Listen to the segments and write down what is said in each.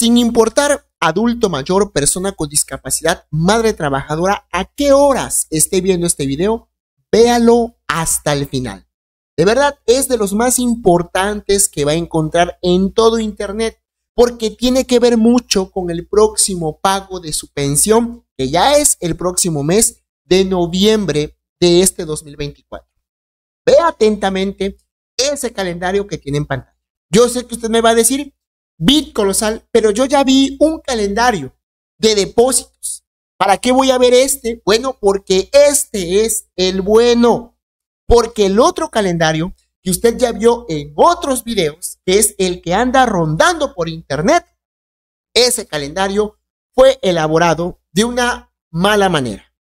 sin importar adulto mayor, persona con discapacidad, madre trabajadora, a qué horas esté viendo este video, véalo hasta el final. De verdad, es de los más importantes que va a encontrar en todo Internet, porque tiene que ver mucho con el próximo pago de su pensión, que ya es el próximo mes de noviembre de este 2024. Ve atentamente ese calendario que tiene en pantalla. Yo sé que usted me va a decir, bit colosal, pero yo ya vi un calendario de depósitos. ¿Para qué voy a ver este? Bueno, porque este es el bueno. Porque el otro calendario que usted ya vio en otros videos, que es el que anda rondando por internet, ese calendario fue elaborado de una mala manera.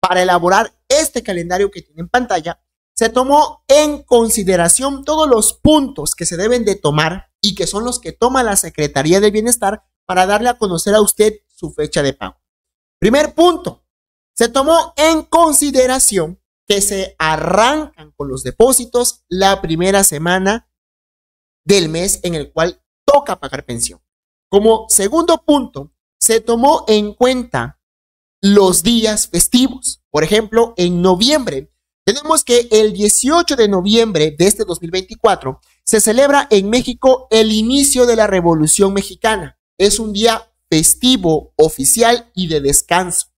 Para elaborar este calendario que tiene en pantalla, se tomó en consideración todos los puntos que se deben de tomar y que son los que toma la Secretaría de Bienestar para darle a conocer a usted su fecha de pago. Primer punto, se tomó en consideración que se arrancan con los depósitos la primera semana del mes en el cual toca pagar pensión. Como segundo punto, se tomó en cuenta los días festivos. Por ejemplo, en noviembre tenemos que el 18 de noviembre de este 2024 se celebra en México el inicio de la Revolución Mexicana. Es un día festivo, oficial y de descanso.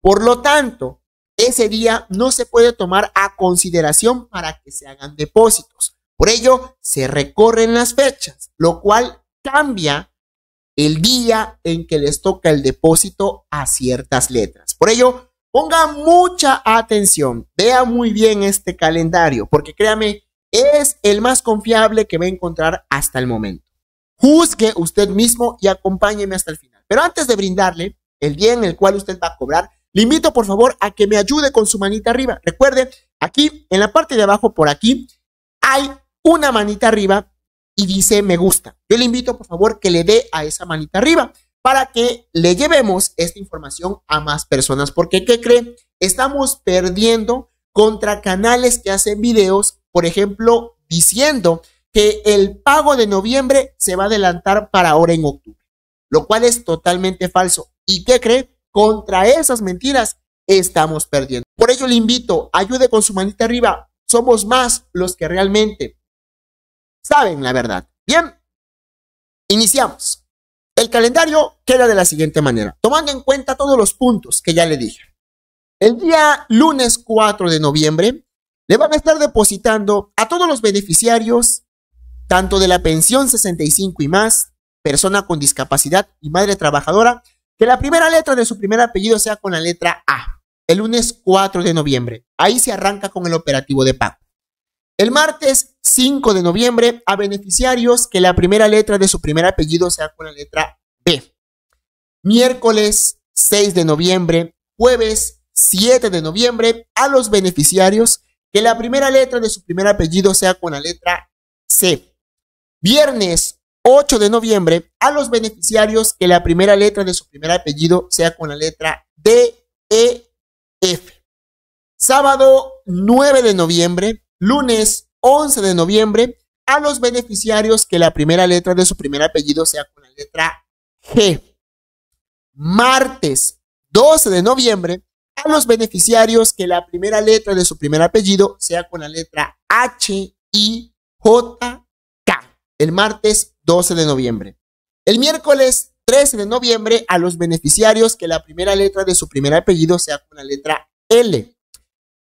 Por lo tanto, ese día no se puede tomar a consideración para que se hagan depósitos. Por ello, se recorren las fechas, lo cual cambia el día en que les toca el depósito a ciertas letras. Por ello, Ponga mucha atención, vea muy bien este calendario, porque créame, es el más confiable que va a encontrar hasta el momento. Juzgue usted mismo y acompáñeme hasta el final. Pero antes de brindarle el día en el cual usted va a cobrar, le invito por favor a que me ayude con su manita arriba. Recuerde, aquí en la parte de abajo por aquí hay una manita arriba y dice me gusta. Yo le invito por favor que le dé a esa manita arriba para que le llevemos esta información a más personas. Porque, ¿qué creen? Estamos perdiendo contra canales que hacen videos, por ejemplo, diciendo que el pago de noviembre se va a adelantar para ahora en octubre, lo cual es totalmente falso. ¿Y qué cree? Contra esas mentiras estamos perdiendo. Por ello le invito, ayude con su manita arriba. Somos más los que realmente saben la verdad. Bien, iniciamos el calendario queda de la siguiente manera, tomando en cuenta todos los puntos que ya le dije. El día lunes 4 de noviembre le van a estar depositando a todos los beneficiarios, tanto de la pensión 65 y más, persona con discapacidad y madre trabajadora, que la primera letra de su primer apellido sea con la letra A, el lunes 4 de noviembre. Ahí se arranca con el operativo de pago. El martes 5 de noviembre a beneficiarios que la primera letra de su primer apellido sea con la letra B. Miércoles 6 de noviembre, jueves 7 de noviembre a los beneficiarios que la primera letra de su primer apellido sea con la letra C. Viernes 8 de noviembre a los beneficiarios que la primera letra de su primer apellido sea con la letra D, E, F. Sábado 9 de noviembre, lunes 11 de noviembre a los beneficiarios que la primera letra de su primer apellido sea con la letra G. Martes 12 de noviembre a los beneficiarios que la primera letra de su primer apellido sea con la letra H I J K. El martes 12 de noviembre. El miércoles 13 de noviembre a los beneficiarios que la primera letra de su primer apellido sea con la letra L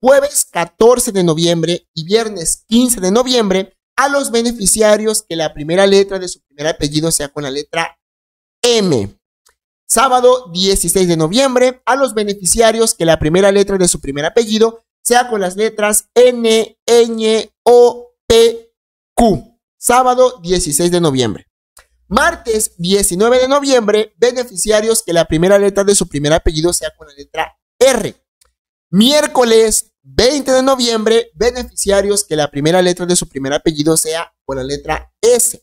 jueves 14 de noviembre y viernes 15 de noviembre a los beneficiarios que la primera letra de su primer apellido sea con la letra M. Sábado 16 de noviembre a los beneficiarios que la primera letra de su primer apellido sea con las letras N, N O, P, Q. Sábado 16 de noviembre. Martes 19 de noviembre, beneficiarios que la primera letra de su primer apellido sea con la letra R. Miércoles 20 de noviembre, beneficiarios que la primera letra de su primer apellido sea con la letra S.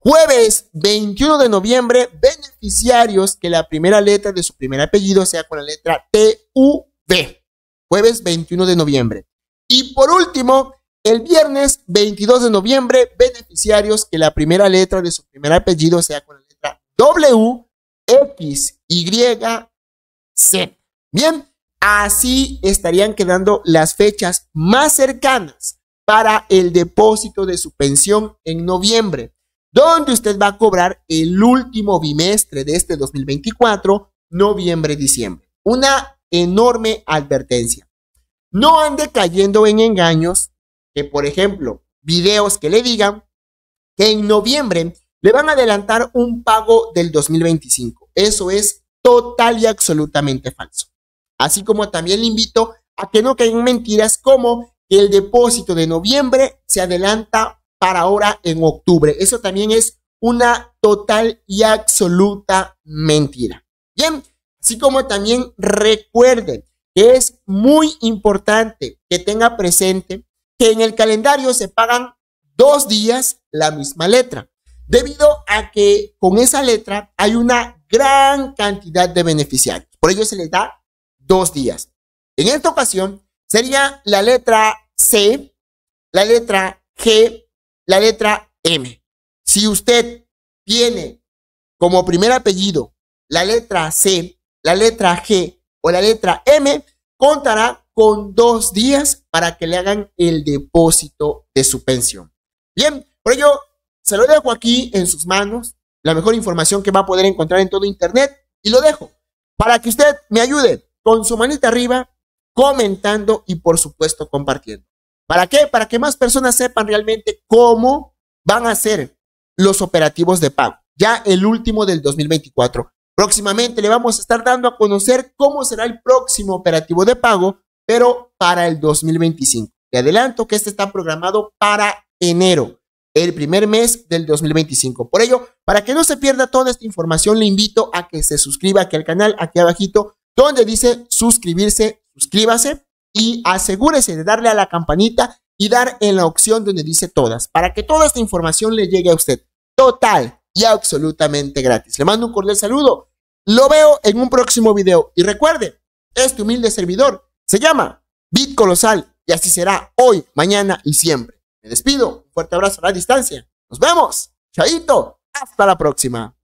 Jueves 21 de noviembre, beneficiarios que la primera letra de su primer apellido sea con la letra T-U-V. Jueves 21 de noviembre. Y por último, el viernes 22 de noviembre, beneficiarios que la primera letra de su primer apellido sea con la letra W, X, Y, C Bien, Así estarían quedando las fechas más cercanas para el depósito de su pensión en noviembre, donde usted va a cobrar el último bimestre de este 2024, noviembre-diciembre. Una enorme advertencia. No ande cayendo en engaños que, por ejemplo, videos que le digan que en noviembre le van a adelantar un pago del 2025. Eso es total y absolutamente falso. Así como también le invito a que no caigan mentiras como que el depósito de noviembre se adelanta para ahora en octubre. Eso también es una total y absoluta mentira. Bien, así como también recuerden que es muy importante que tenga presente que en el calendario se pagan dos días la misma letra, debido a que con esa letra hay una gran cantidad de beneficiarios. Por ello se les da dos días. En esta ocasión sería la letra C, la letra G, la letra M. Si usted tiene como primer apellido la letra C, la letra G o la letra M, contará con dos días para que le hagan el depósito de su pensión. Bien, por ello, se lo dejo aquí en sus manos, la mejor información que va a poder encontrar en todo Internet, y lo dejo para que usted me ayude con su manita arriba, comentando y por supuesto compartiendo. ¿Para qué? Para que más personas sepan realmente cómo van a ser los operativos de pago. Ya el último del 2024. Próximamente le vamos a estar dando a conocer cómo será el próximo operativo de pago, pero para el 2025. Te adelanto que este está programado para enero, el primer mes del 2025. Por ello, para que no se pierda toda esta información, le invito a que se suscriba aquí al canal, aquí abajito donde dice suscribirse, suscríbase y asegúrese de darle a la campanita y dar en la opción donde dice todas, para que toda esta información le llegue a usted total y absolutamente gratis. Le mando un cordial saludo. Lo veo en un próximo video y recuerde, este humilde servidor se llama Bit Colosal y así será hoy, mañana y siempre. Me despido, un fuerte abrazo a la distancia. Nos vemos. Chaito, hasta la próxima.